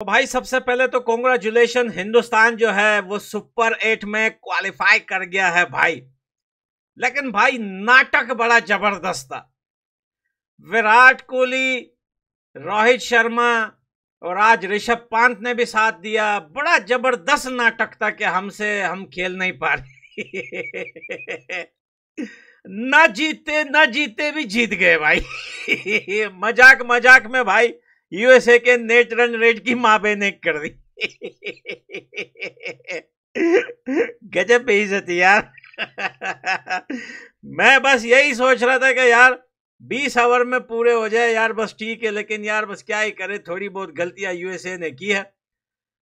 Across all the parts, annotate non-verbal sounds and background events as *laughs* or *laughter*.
तो भाई सबसे पहले तो कॉन्ग्रेचुलेशन हिंदुस्तान जो है वो सुपर एट में क्वालिफाई कर गया है भाई लेकिन भाई नाटक बड़ा जबरदस्त था विराट कोहली रोहित शर्मा और आज ऋषभ पंत ने भी साथ दिया बड़ा जबरदस्त नाटक था कि हमसे हम खेल नहीं पा रहे *laughs* ना जीते ना जीते भी जीत गए भाई *laughs* मजाक मजाक में भाई यूएसए के नेट रन रेट की माँ बहने कर दी गजब बेइज्जती यार मैं बस यही सोच रहा था कि यार बीस आवर में पूरे हो जाए यार बस ठीक है लेकिन यार बस क्या ही करे थोड़ी बहुत गलतियां यूएसए ने की है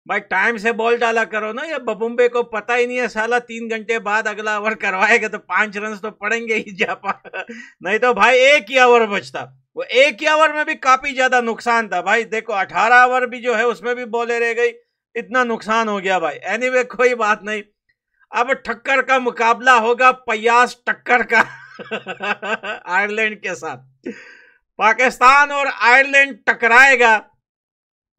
भाई टाइम से बॉल डाला करो ना ये बबुम्बे को पता ही नहीं है साला तीन घंटे बाद अगला ओवर करवाएगा तो पांच रन तो पड़ेंगे ही जापान नहीं तो भाई एक ही ओवर बचता वो एक ही ओवर में भी काफी ज्यादा नुकसान था भाई देखो अठारह ओवर भी जो है उसमें भी बॉले रह गई इतना नुकसान हो गया भाई एनी anyway, कोई बात नहीं अब ठक्कर का मुकाबला होगा पयास टक्कर का आयरलैंड *laughs* के साथ पाकिस्तान और आयरलैंड टकराएगा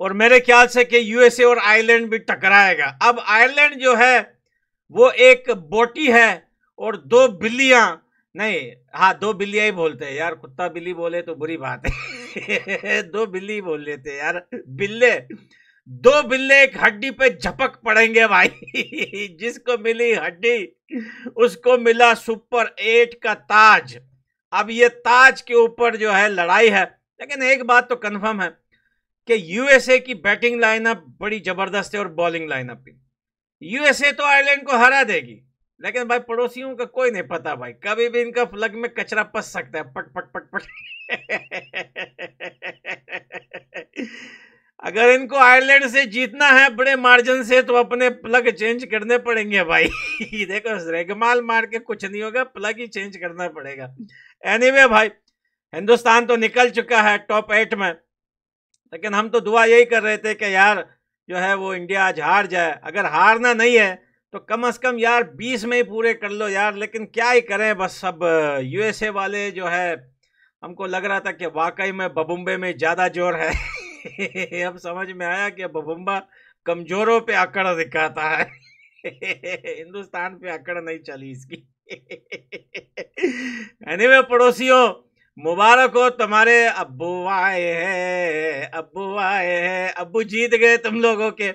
और मेरे ख्याल से कि यूएसए और आयरलैंड भी टकराएगा अब आयरलैंड जो है वो एक बोटी है और दो बिल्लियां नहीं हाँ दो बिल्लियाँ ही बोलते हैं यार कुत्ता बिल्ली बोले तो बुरी बात है *laughs* दो बिल्ली बोल लेते हैं यार बिल्ले दो बिल्ले एक हड्डी पे झपक पड़ेंगे भाई *laughs* जिसको मिली हड्डी उसको मिला सुपर एट का ताज अब ये ताज के ऊपर जो है लड़ाई है लेकिन एक बात तो कन्फर्म है कि यूएसए की बैटिंग लाइनअप बड़ी जबरदस्त है और बॉलिंग लाइनअप भी यूएसए तो आयरलैंड को हरा देगी लेकिन भाई पड़ोसियों का कोई नहीं पता भाई कभी भी इनका फ्लग में कचरा पस सकता है पट पट पट पट अगर इनको आयरलैंड से जीतना है बड़े मार्जिन से तो अपने प्लग चेंज करने पड़ेंगे भाई *laughs* देखो रेगमाल मार के कुछ नहीं होगा प्लग ही चेंज करना पड़ेगा एनीवे anyway भाई हिंदुस्तान तो निकल चुका है टॉप एट में लेकिन हम तो दुआ यही कर रहे थे कि यार जो है वो इंडिया आज हार जाए अगर हारना नहीं है तो कम अज़ कम यार बीस में ही पूरे कर लो यार लेकिन क्या ही करें बस सब यूएसए वाले जो है हमको लग रहा था कि वाकई में बबुम्बे में ज़्यादा जोर है *laughs* अब समझ में आया कि बबुम्बा कमज़ोरों पे अकड़ दिखाता है *laughs* हिंदुस्तान पे अकड़ नहीं चली इसकी एनीवे *laughs* anyway, पड़ोसियों मुबारक हो तुम्हारे अबू आए हैं अबू आए हैं अबू जीत गए तुम लोगों के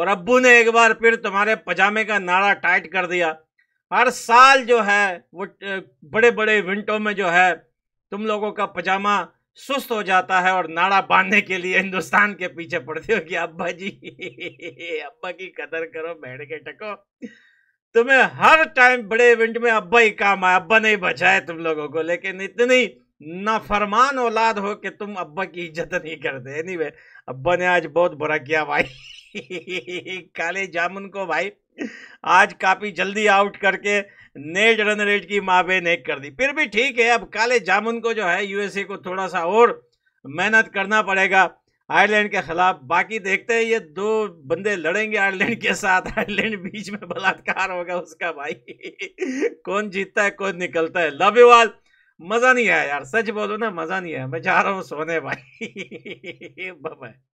और अबू ने एक बार फिर तुम्हारे पजामे का नारा टाइट कर दिया हर साल जो है वो बड़े बड़े इवेंटों में जो है तुम लोगों का पजामा सुस्त हो जाता है और नाड़ा बांधने के लिए हिंदुस्तान के पीछे पड़ते हो कि अब्बा जी *laughs* अब्बा की कदर करो बैठ के टको तुम्हें हर टाइम बड़े इवेंट में अब्बा ही काम आया अब्बा नहीं बचाए तुम लोगों को लेकिन इतनी नाफरमान औलाद हो कि तुम अब्बा की इज्जत नहीं करते एनी anyway, अब्बा ने आज बहुत बुरा किया भाई *laughs* काले जामुन को भाई आज काफ़ी जल्दी आउट करके नेट रन रेट की माबे नेक कर दी फिर भी ठीक है अब काले जामुन को जो है यूएसए को थोड़ा सा और मेहनत करना पड़ेगा आयरलैंड के खिलाफ बाकी देखते हैं ये दो बंदे लड़ेंगे आयरलैंड के साथ आयरलैंड *laughs* बीच में बलात्कार होगा उसका भाई *laughs* कौन जीतता है कौन निकलता है लव यू ऑल मजा नहीं आया यार सच बोलो ना मजा नहीं आया मैं जा रहा हूँ सोने भाई *laughs* बाय